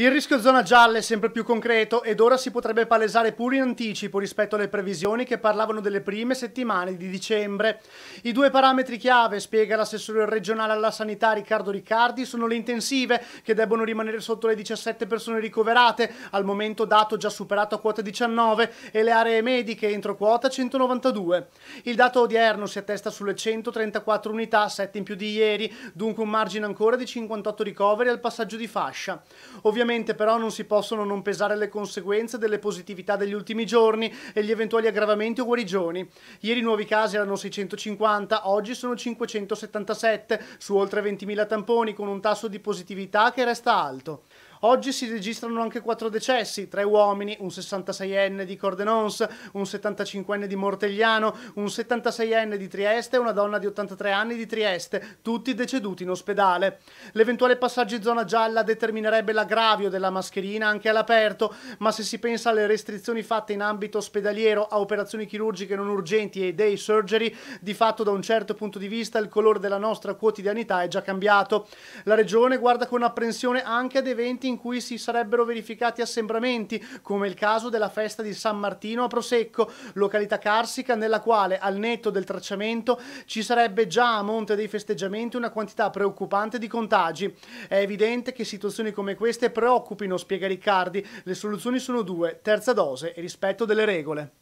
Il rischio zona gialla è sempre più concreto ed ora si potrebbe palesare pure in anticipo rispetto alle previsioni che parlavano delle prime settimane di dicembre. I due parametri chiave, spiega l'assessore regionale alla sanità Riccardo Riccardi, sono le intensive che debbono rimanere sotto le 17 persone ricoverate, al momento dato già superato a quota 19, e le aree mediche entro quota 192. Il dato odierno si attesta sulle 134 unità, 7 in più di ieri, dunque un margine ancora di 58 ricoveri al passaggio di fascia. Ovviamente Ovviamente però non si possono non pesare le conseguenze delle positività degli ultimi giorni e gli eventuali aggravamenti o guarigioni. Ieri i nuovi casi erano 650, oggi sono 577, su oltre 20.000 tamponi con un tasso di positività che resta alto. Oggi si registrano anche quattro decessi, tre uomini, un 66enne di Cordenons, un 75enne di Mortegliano, un 76enne di Trieste e una donna di 83 anni di Trieste, tutti deceduti in ospedale. L'eventuale passaggio in zona gialla determinerebbe l'aggravio della mascherina anche all'aperto, ma se si pensa alle restrizioni fatte in ambito ospedaliero a operazioni chirurgiche non urgenti e day surgery, di fatto da un certo punto di vista il colore della nostra quotidianità è già cambiato. La regione guarda con apprensione anche ad eventi in cui si sarebbero verificati assembramenti, come il caso della festa di San Martino a Prosecco, località carsica nella quale, al netto del tracciamento, ci sarebbe già a monte dei festeggiamenti una quantità preoccupante di contagi. È evidente che situazioni come queste preoccupino, spiega Riccardi. Le soluzioni sono due, terza dose e rispetto delle regole.